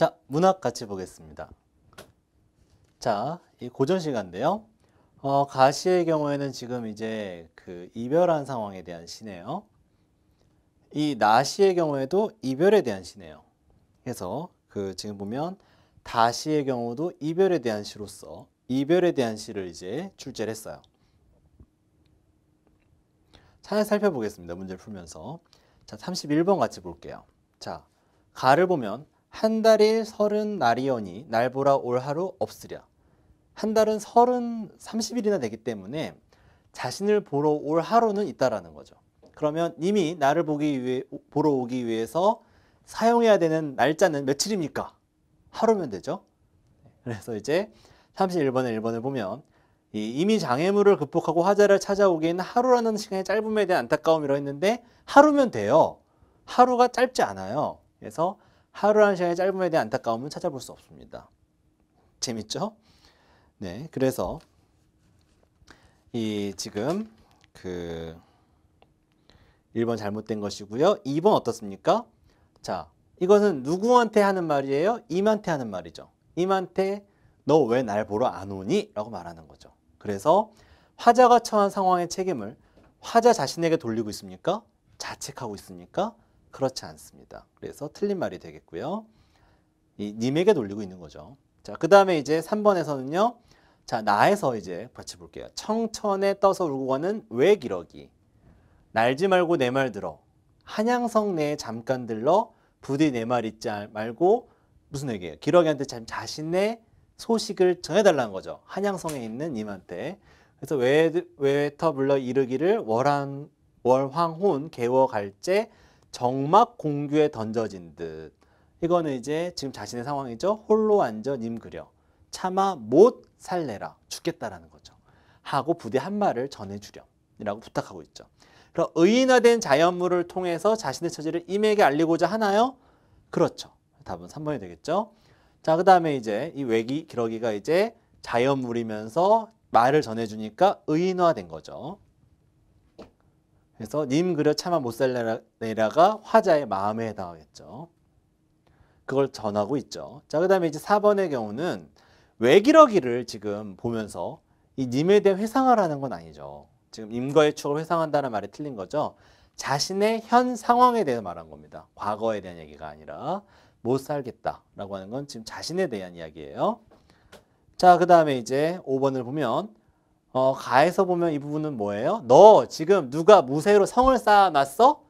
자, 문학 같이 보겠습니다. 자, 이 고전 시간인데요. 어, 가시의 경우에는 지금 이제 그 이별한 상황에 대한 시네요. 이 나시의 경우에도 이별에 대한 시네요. 그래서 그 지금 보면 다시의 경우도 이별에 대한 시로서 이별에 대한 시를 이제 출제를 했어요. 차례 살펴보겠습니다. 문제를 풀면서. 자, 31번 같이 볼게요. 자, 가를 보면 한 달이 서른 날이오니 날보라 올 하루 없으랴. 한 달은 서른 삼십일이나 되기 때문에 자신을 보러 올 하루는 있다라는 거죠. 그러면 이미 나를 보기 위해 보러 오기 위해서 사용해야 되는 날짜는 며칠입니까? 하루면 되죠. 그래서 이제 31번의 1번을 보면 이미 장애물을 극복하고 화자를 찾아오기에는 하루라는 시간이 짧음에 대한 안타까움이라 고 했는데 하루면 돼요. 하루가 짧지 않아요. 그래서 하루라는 시간이 짧음에 대한 안타까움은 찾아볼 수 없습니다. 재밌죠? 네, 그래서 이 지금 그 1번 잘못된 것이고요. 2번 어떻습니까? 자, 이것은 누구한테 하는 말이에요? 임한테 하는 말이죠. 임한테 너 왜 날 보러 안 오니? 라고 말하는 거죠. 그래서 화자가 처한 상황의 책임을 화자 자신에게 돌리고 있습니까? 자책하고 있습니까? 그렇지 않습니다. 그래서 틀린 말이 되겠고요. 이 님에게 돌리고 있는 거죠. 자, 그 다음에 이제 3번에서는요. 자, 나에서 이제 같이 볼게요. 청천에 떠서 울고 가는 왜 기러기. 날지 말고 내 말 들어. 한양성 내에 잠깐 들러 부디 내 말 잊지 말고 무슨 얘기예요? 기러기한테 참 자신의 소식을 전해달라는 거죠. 한양성에 있는 님한테. 그래서 외, 외터 불러 이르기를 월한, 월황혼 개워 갈제 정막 공규에 던져진 듯 이거는 이제 지금 자신의 상황이죠. 홀로 앉아 님 그려 차마 못 살래라 죽겠다라는 거죠. 하고 부대 한 말을 전해주렴이라고 부탁하고 있죠. 그럼 의인화된 자연물을 통해서 자신의 처지를 임에게 알리고자 하나요? 그렇죠. 답은 3번이 되겠죠. 자, 그 다음에 이제 이 외기 기러기가 이제 자연물이면서 말을 전해주니까 의인화된 거죠. 그래서 님 그려 참아 못살레라가 화자의 마음에 해당하겠죠. 그걸 전하고 있죠. 자, 그 다음에 이제 4번의 경우는 왜기러기를 지금 보면서 이 님에 대해 회상을 하는 건 아니죠. 지금 임과의 추억을 회상한다는 말이 틀린 거죠. 자신의 현 상황에 대해 서 말한 겁니다. 과거에 대한 얘기가 아니라 못 살겠다라고 하는 건 지금 자신에 대한 이야기예요. 자, 그 다음에 이제 5번을 보면 어, 가에서 보면 이 부분은 뭐예요? 너 지금 누가 무쇠로 성을 쌓아놨어?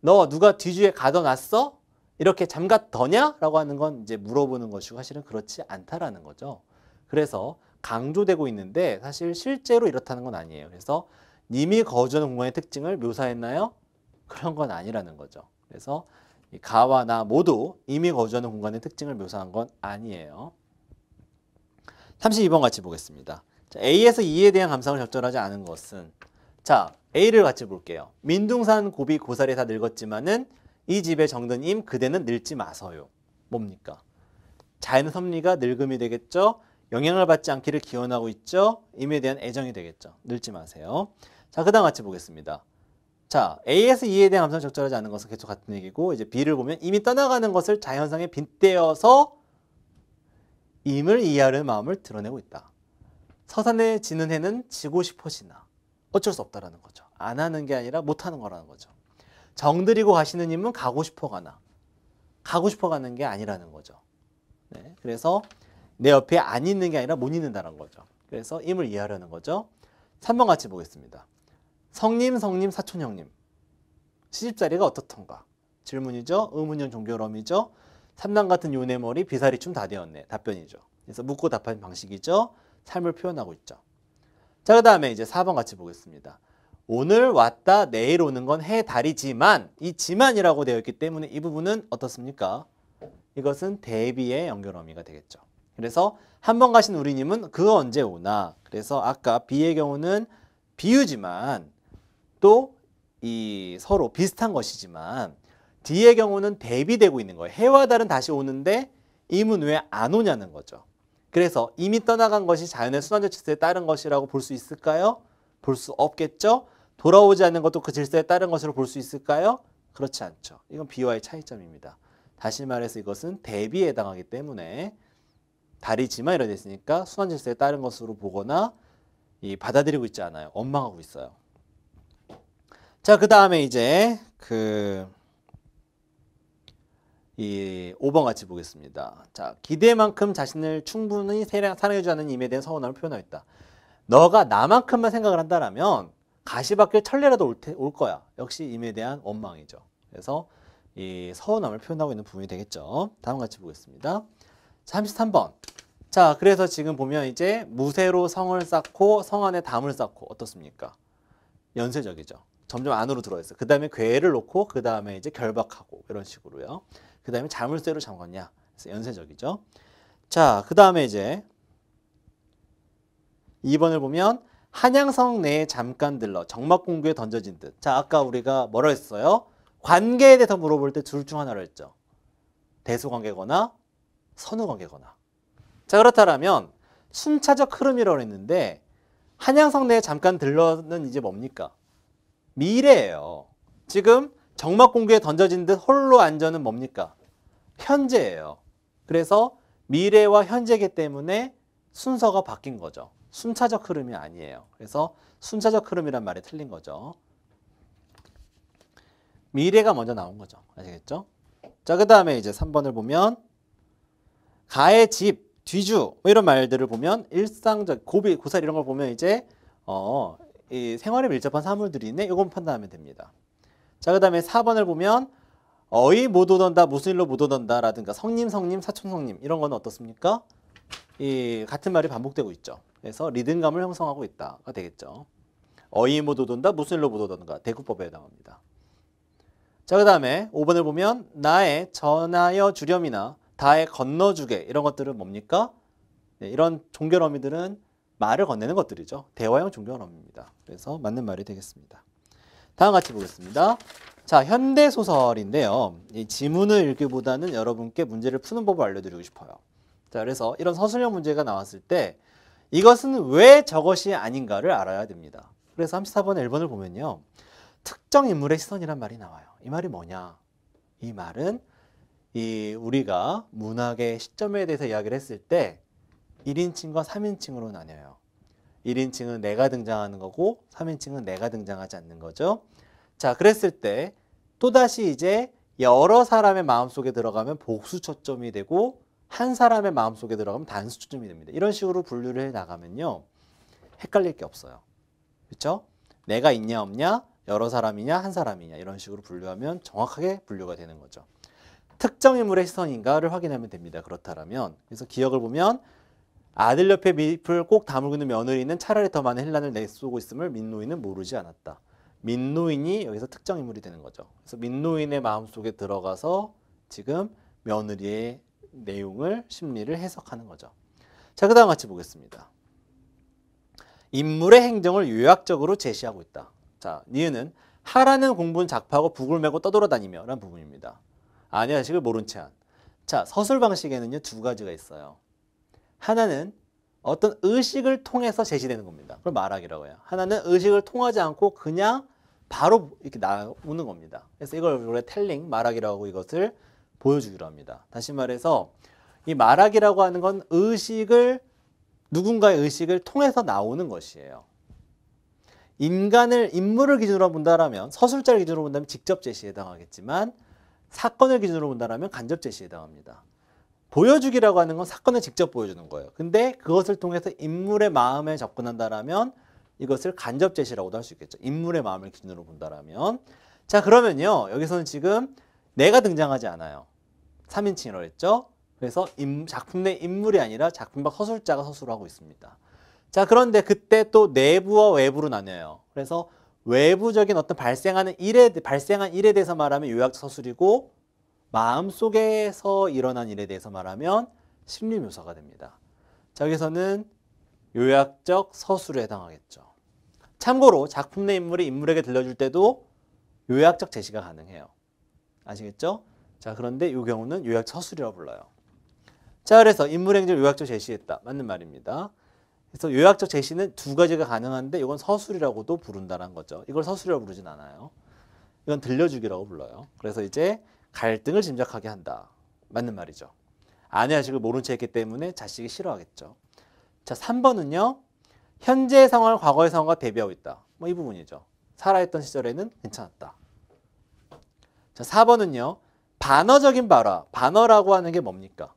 너 누가 뒤주에 가둬놨어? 이렇게 잠갔더냐? 라고 하는 건 이제 물어보는 것이고 사실은 그렇지 않다라는 거죠. 그래서 강조되고 있는데 사실 실제로 이렇다는 건 아니에요. 그래서 님이 거주하는 공간의 특징을 묘사했나요? 그런 건 아니라는 거죠. 그래서 가와 나 모두 이미 거주하는 공간의 특징을 묘사한 건 아니에요. 32번 같이 보겠습니다. 자, A에서 E에 대한 감성을 적절하지 않은 것은 자 A를 같이 볼게요. 민둥산 고비 고사리 다 늙었지만은 이 집의 정든임 그대는 늙지 마서요. 뭡니까? 자연 섭리가 늙음이 되겠죠. 영향을 받지 않기를 기원하고 있죠. 임에 대한 애정이 되겠죠. 늙지 마세요. 자, 그 다음 같이 보겠습니다. 자, A에서 E에 대한 감성 적절하지 않은 것은 계속 같은 얘기고 이제 B를 보면 이미 떠나가는 것을 자연상에 빗대어서 임을 이해하는 마음을 드러내고 있다. 서산에 지는 해는 지고 싶어지나 어쩔 수 없다라는 거죠. 안 하는 게 아니라 못 하는 거라는 거죠. 정드리고 가시는 님은 가고 싶어 가나 가고 싶어 가는 게 아니라는 거죠. 네, 그래서 내 옆에 안 있는 게 아니라 못 있는다는 거죠. 그래서 임을 이해하려는 거죠. 3번 같이 보겠습니다. 성님, 성님, 사촌 형님. 시집자리가 어떻던가? 질문이죠. 의문형 종교함이죠 삼남 같은 요네머리 비사리춤 다 되었네. 답변이죠. 그래서 묻고 답하는 방식이죠. 삶을 표현하고 있죠. 자, 그 다음에 이제 4번 같이 보겠습니다. 오늘 왔다 내일 오는 건 해, 달이지만 이 지만이라고 되어 있기 때문에 이 부분은 어떻습니까? 이것은 대비의 연결 어미가 되겠죠. 그래서 한 번 가신 우리님은 그 언제 오나 그래서 아까 비의 경우는 비유지만 또 이 서로 비슷한 것이지만 D의 경우는 대비되고 있는 거예요. 해와 달은 다시 오는데 임은 왜 안 오냐는 거죠. 그래서 이미 떠나간 것이 자연의 순환 질서에 따른 것이라고 볼 수 있을까요? 볼 수 없겠죠. 돌아오지 않는 것도 그 질서에 따른 것으로 볼 수 있을까요? 그렇지 않죠. 이건 비와의 차이점입니다. 다시 말해서 이것은 대비에 해당하기 때문에 달이지만 이런 데 있으니까 순환 질서에 따른 것으로 보거나 이 받아들이고 있지 않아요. 원망하고 있어요. 자, 그 다음에 이제 그이 5번 같이 보겠습니다. 자, 기대만큼 자신을 충분히 사랑해주는 임에 대한 서운함을 표현하였다. 너가 나만큼만 생각을 한다라면 가시밭길 천례라도 올, 테, 올 거야. 역시 임에 대한 원망이죠. 그래서 이 서운함을 표현하고 있는 부분이 되겠죠. 다음 같이 보겠습니다. 33번. 자, 그래서 지금 보면 이제 무쇠로 성을 쌓고 성 안에 담을 쌓고 어떻습니까? 연쇄적이죠. 점점 안으로 들어있어요. 그 다음에 괴를 놓고 그 다음에 이제 결박하고 이런 식으로요. 그 다음에 자물쇠로 잠궜냐. 그래서 연쇄적이죠. 자, 그 다음에 이제 2번을 보면 한양성 내에 잠깐 들러 정막 공구에 던져진 듯. 자, 아까 우리가 뭐라 했어요? 관계에 대해서 물어볼 때 둘 중 하나를 했죠. 대수 관계거나 선우 관계거나. 자, 그렇다면 순차적 흐름이라고 했는데 한양성 내에 잠깐 들러는 이제 뭡니까? 미래예요. 지금 정막 공구에 던져진 듯 홀로 안전은 뭡니까? 현재예요. 그래서 미래와 현재기 때문에 순서가 바뀐 거죠. 순차적 흐름이 아니에요. 그래서 순차적 흐름이란 말이 틀린 거죠. 미래가 먼저 나온 거죠. 아시겠죠? 자, 그 다음에 이제 3번을 보면 가의 집, 뒤주 뭐 이런 말들을 보면 일상적, 고비, 고사 이런 걸 보면 이제 어, 이 생활에 밀접한 사물들이 있네. 이건 판단하면 됩니다. 자, 그 다음에 4번을 보면 어이 못 오던다 무슨 일로 못 오던다라든가 성님 성님 사촌 성님 이런 건 어떻습니까? 이 같은 말이 반복되고 있죠. 그래서 리듬감을 형성하고 있다가 되겠죠. 어이 못 오던다 무슨 일로 못 오던가 대구법에 해당합니다. 자, 그 다음에 5번을 보면 나의 전하여 주렴이나 다의 건너주게 이런 것들은 뭡니까? 네, 이런 종결 어미들은 말을 건네는 것들이죠. 대화형 종결 어미입니다. 그래서 맞는 말이 되겠습니다. 다음 같이 보겠습니다. 자, 현대 소설인데요. 이 지문을 읽기보다는 여러분께 문제를 푸는 법을 알려드리고 싶어요. 자, 그래서 이런 서술형 문제가 나왔을 때 이것은 왜 저것이 아닌가를 알아야 됩니다. 그래서 34번의 1번을 보면요. 특정 인물의 시선이란 말이 나와요. 이 말이 뭐냐? 이 말은 이 우리가 문학의 시점에 대해서 이야기를 했을 때 1인칭과 3인칭으로 나뉘어요. 1인칭은 내가 등장하는 거고 3인칭은 내가 등장하지 않는 거죠. 자, 그랬을 때 또다시 이제 여러 사람의 마음속에 들어가면 복수 초점이 되고 한 사람의 마음속에 들어가면 단수 초점이 됩니다. 이런 식으로 분류를 해 나가면요. 헷갈릴 게 없어요. 그렇죠? 내가 있냐 없냐, 여러 사람이냐, 한 사람이냐 이런 식으로 분류하면 정확하게 분류가 되는 거죠. 특정 인물의 시선인가를 확인하면 됩니다. 그렇다면 라 그래서 기억을 보면 아들 옆에 밑을꼭 다물고 있는 며느리는 차라리 더 많은 헬란을 내쏘고 있음을 민노인은 모르지 않았다. 민노인이 여기서 특정 인물이 되는 거죠. 그래서 민노인의 마음속에 들어가서 지금 며느리의 내용을 심리를 해석하는 거죠. 자, 그다음 같이 보겠습니다. 인물의 행정을 요약적으로 제시하고 있다. 자, 니은은 하라는 공분 작파하고 북을 메고 떠돌아다니며 라는 부분입니다. 아내 자식을 모른 채 한. 자, 서술 방식에는요, 두 가지가 있어요. 하나는 어떤 의식을 통해서 제시되는 겁니다. 그걸 말하기라고 해요. 하나는 의식을 통하지 않고 그냥 바로 이렇게 나오는 겁니다. 그래서 이걸 원래 텔링, 말하기라고 이것을 보여주기로 합니다. 다시 말해서 이 말하기라고 하는 건 의식을 누군가의 의식을 통해서 나오는 것이에요. 인간을 인물을 기준으로 본다라면 서술자를 기준으로 본다면 직접 제시에 해당하겠지만 사건을 기준으로 본다라면 간접 제시에 해당합니다. 보여주기라고 하는 건 사건을 직접 보여주는 거예요. 근데 그것을 통해서 인물의 마음에 접근한다라면 이것을 간접 제시라고도 할 수 있겠죠. 인물의 마음을 기준으로 본다라면 자 그러면요 여기서는 지금 내가 등장하지 않아요. 3인칭이라고 했죠. 그래서 인, 작품 내 인물이 아니라 작품 밖 서술자가 서술하고 있습니다. 자 그런데 그때 또 내부와 외부로 나뉘어요. 그래서 외부적인 어떤 발생하는 일에 발생한 일에 대해서 말하면 요약 서술이고 마음 속에서 일어난 일에 대해서 말하면 심리 묘사가 됩니다. 자 여기서는 요약적 서술에 해당하겠죠. 참고로 작품 내 인물이 인물에게 들려줄 때도 요약적 제시가 가능해요. 아시겠죠? 자 그런데 이 경우는 요약 서술이라고 불러요. 자 그래서 인물 행적 요약적 제시했다. 맞는 말입니다. 그래서 요약적 제시는 두 가지가 가능한데 이건 서술이라고도 부른다는 거죠. 이걸 서술이라고 부르진 않아요. 이건 들려주기라고 불러요. 그래서 이제 갈등을 짐작하게 한다. 맞는 말이죠. 아내 자식을 모른 채 했기 때문에 자식이 싫어하겠죠. 자, 3번은요. 현재의 상황을 과거의 상황과 대비하고 있다. 뭐 이 부분이죠. 살아있던 시절에는 괜찮았다. 자, 4번은요. 반어적인 발화. 반어라고 하는 게 뭡니까?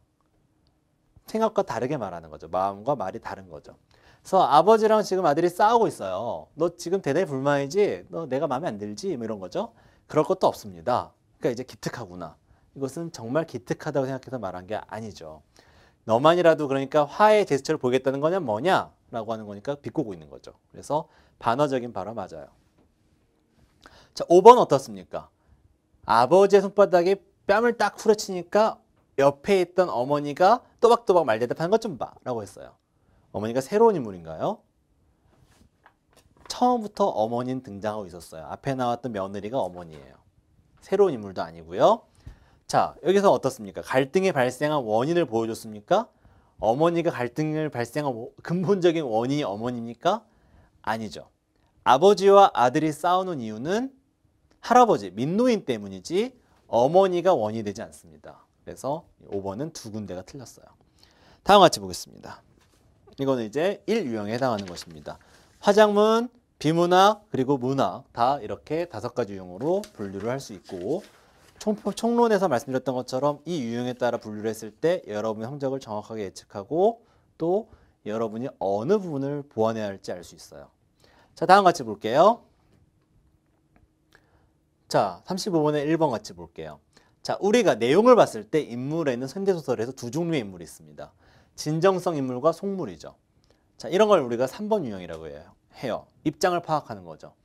생각과 다르게 말하는 거죠. 마음과 말이 다른 거죠. 그래서 아버지랑 지금 아들이 싸우고 있어요. 너 지금 대단히 불만이지? 너 내가 마음에 안 들지? 뭐 이런 거죠. 그럴 것도 없습니다. 그러니까 이제 기특하구나. 이것은 정말 기특하다고 생각해서 말한 게 아니죠. 너만이라도 그러니까 화해 제스처를 보겠다는 거냐 뭐냐 라고 하는 거니까 비꼬고 있는 거죠. 그래서 반어적인 발화 맞아요. 자, 5번 어떻습니까? 아버지의 손바닥에 뺨을 딱 후려치니까 옆에 있던 어머니가 또박또박 말대답하는 것 좀 봐. 라고 했어요. 어머니가 새로운 인물인가요? 처음부터 어머니는 등장하고 있었어요. 앞에 나왔던 며느리가 어머니예요. 새로운 인물도 아니고요. 자, 여기서 어떻습니까? 갈등이 발생한 원인을 보여줬습니까? 어머니가 갈등을 발생한 근본적인 원인이 어머니입니까? 아니죠. 아버지와 아들이 싸우는 이유는 할아버지, 민노인 때문이지 어머니가 원인이 되지 않습니다. 그래서 5번은 두 군데가 틀렸어요. 다음 같이 보겠습니다. 이거는 이제 1유형에 해당하는 것입니다. 화장문, 비문학, 그리고 문학 다 이렇게 다섯 가지 유형으로 분류를 할 수 있고 총, 론에서 말씀드렸던 것처럼 이 유형에 따라 분류를 했을 때 여러분의 성적을 정확하게 예측하고 또 여러분이 어느 부분을 보완해야 할지 알 수 있어요. 자, 다음 같이 볼게요. 자, 35번에 1번 같이 볼게요. 자, 우리가 내용을 봤을 때 인물에는 현대소설에서 두 종류의 인물이 있습니다. 진정성 인물과 속물이죠. 자, 이런 걸 우리가 3번 유형이라고 해요. 해요. 입장을 파악하는 거죠.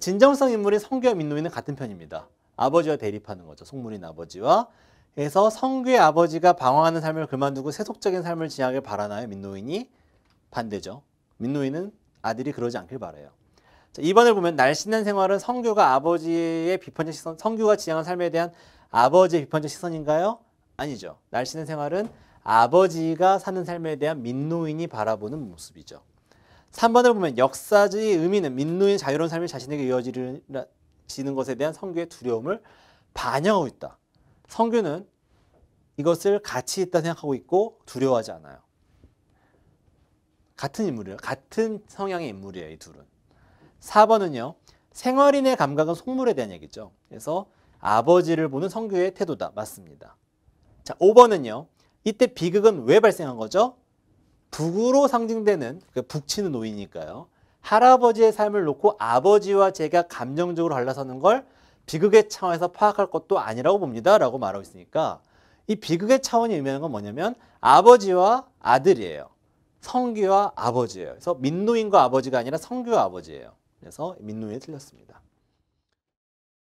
진정성 인물이 성교와 민노인은 같은 편입니다. 아버지와 대립하는 거죠. 속물인 아버지와. 그래서 성규의 아버지가 방황하는 삶을 그만두고 세속적인 삶을 지향하길 바라나요? 민노인이 반대죠. 민노인은 아들이 그러지 않길 바라요 자, 2번을 보면 날씬한 생활은 성규가 아버지의 비판적 시선, 성규가 지향한 삶에 대한 아버지의 비판적 시선인가요? 아니죠. 날씬한 생활은 아버지가 사는 삶에 대한 민노인이 바라보는 모습이죠. 3번을 보면 역사의 의미는 민노인 자유로운 삶이 자신에게 이어지리라, 지는 것에 대한 성교의 두려움을 반영하고 있다. 성교는 이것을 가치 있다 생각하고 있고 두려워하지 않아요. 같은 인물이에요. 같은 성향의 인물이에요. 이 둘은. 4번은요. 생활인의 감각은 속물에 대한 얘기죠. 그래서 아버지를 보는 성교의 태도다. 맞습니다. 자, 5번은요. 이때 비극은 왜 발생한 거죠? 북으로 상징되는 그 북치는 노이니까요. 할아버지의 삶을 놓고 아버지와 제가 감정적으로 갈라서는 걸 비극의 차원에서 파악할 것도 아니라고 봅니다. 라고 말하고 있으니까 이 비극의 차원이 의미하는 건 뭐냐면 아버지와 아들이에요. 성기와 아버지예요. 그래서 민노인과 아버지가 아니라 성규와 아버지예요. 그래서 민노인이 틀렸습니다.